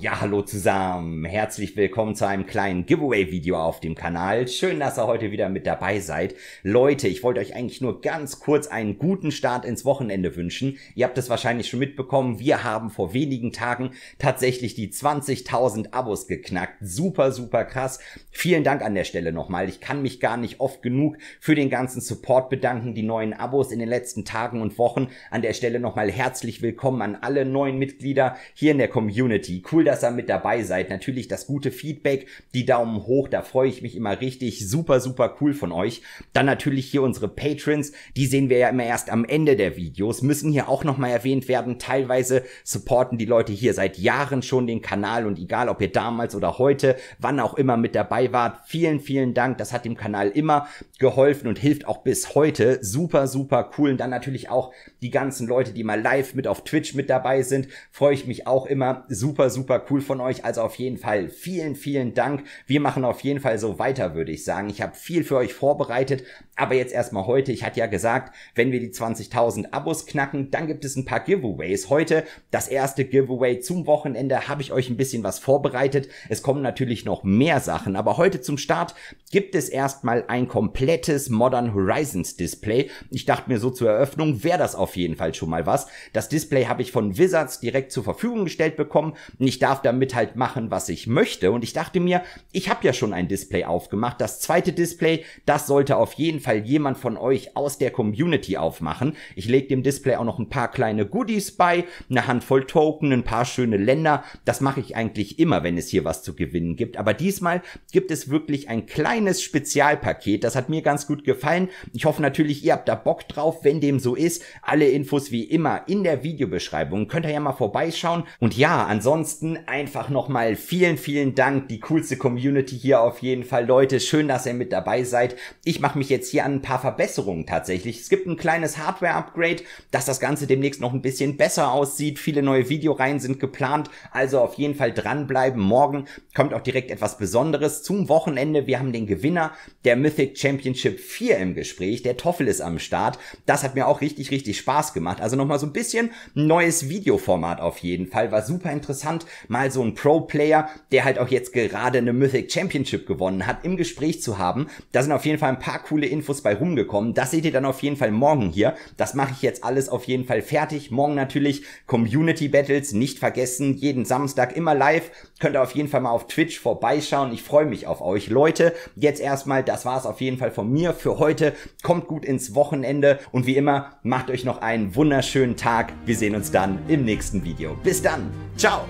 Ja, hallo zusammen. Herzlich willkommen zu einem kleinen Giveaway-Video auf dem Kanal. Schön, dass ihr heute wieder mit dabei seid. Leute, ich wollte euch eigentlich nur ganz kurz einen guten Start ins Wochenende wünschen. Ihr habt es wahrscheinlich schon mitbekommen. Wir haben vor wenigen Tagen tatsächlich die 20.000 Abos geknackt. Super, super krass. Vielen Dank an der Stelle nochmal. Ich kann mich gar nicht oft genug für den ganzen Support bedanken. Die neuen Abos in den letzten Tagen und Wochen. An der Stelle nochmal herzlich willkommen an alle neuen Mitglieder hier in der Community. Cool, dass ihr mit dabei seid. Natürlich das gute Feedback, die Daumen hoch, da freue ich mich immer richtig. Super, super cool von euch. Dann natürlich hier unsere Patrons, die sehen wir ja immer erst am Ende der Videos, müssen hier auch nochmal erwähnt werden. Teilweise supporten die Leute hier seit Jahren schon den Kanal und egal, ob ihr damals oder heute, wann auch immer mit dabei wart, vielen, vielen Dank. Das hat dem Kanal immer geholfen und hilft auch bis heute. Super, super cool. Und dann natürlich auch die ganzen Leute, die mal live mit auf Twitch mit dabei sind. Freue ich mich auch immer. Super, super super cool von euch. Also auf jeden Fall vielen, vielen Dank. Wir machen auf jeden Fall so weiter, würde ich sagen. Ich habe viel für euch vorbereitet, aber jetzt erstmal heute. Ich hatte ja gesagt, wenn wir die 20.000 Abos knacken, dann gibt es ein paar Giveaways. Heute das erste Giveaway zum Wochenende habe ich euch ein bisschen was vorbereitet. Es kommen natürlich noch mehr Sachen, aber heute zum Start gibt es erstmal ein komplettes Modern Horizons Display. Ich dachte mir so zur Eröffnung wäre das auf jeden Fall schon mal was. Das Display habe ich von Wizards direkt zur Verfügung gestellt bekommen. Und ich darf damit halt machen, was ich möchte. Und ich dachte mir, ich habe ja schon ein Display aufgemacht. Das zweite Display, das sollte auf jeden Fall jemand von euch aus der Community aufmachen. Ich lege dem Display auch noch ein paar kleine Goodies bei, eine Handvoll Token, ein paar schöne Länder. Das mache ich eigentlich immer, wenn es hier was zu gewinnen gibt. Aber diesmal gibt es wirklich ein kleines Spezialpaket. Das hat mir ganz gut gefallen. Ich hoffe natürlich, ihr habt da Bock drauf. Wenn dem so ist, alle Infos wie immer in der Videobeschreibung. Könnt ihr ja mal vorbeischauen. Und ja, ansonsten einfach nochmal vielen, vielen Dank. Die coolste Community hier auf jeden Fall. Leute, schön, dass ihr mit dabei seid. Ich mache mich jetzt hier an ein paar Verbesserungen tatsächlich. Es gibt ein kleines Hardware-Upgrade, dass das Ganze demnächst noch ein bisschen besser aussieht. Viele neue Videoreihen sind geplant. Also auf jeden Fall dranbleiben. Morgen kommt auch direkt etwas Besonderes zum Wochenende. Wir haben den Gewinner der Mythic Championship 4 im Gespräch. Der Toffel ist am Start. Das hat mir auch richtig, richtig Spaß gemacht. Also nochmal so ein bisschen neues Videoformat auf jeden Fall. War super interessant mal so einen Pro-Player, der halt auch jetzt gerade eine Mythic Championship gewonnen hat, im Gespräch zu haben. Da sind auf jeden Fall ein paar coole Infos bei rumgekommen. Das seht ihr dann auf jeden Fall morgen hier. Das mache ich jetzt alles auf jeden Fall fertig. Morgen natürlich Community Battles, nicht vergessen, jeden Samstag immer live. Könnt ihr auf jeden Fall mal auf Twitch vorbeischauen. Ich freue mich auf euch. Leute, jetzt erstmal, das war es auf jeden Fall von mir für heute. Kommt gut ins Wochenende und wie immer, macht euch noch einen wunderschönen Tag. Wir sehen uns dann im nächsten Video. Bis dann. Ciao.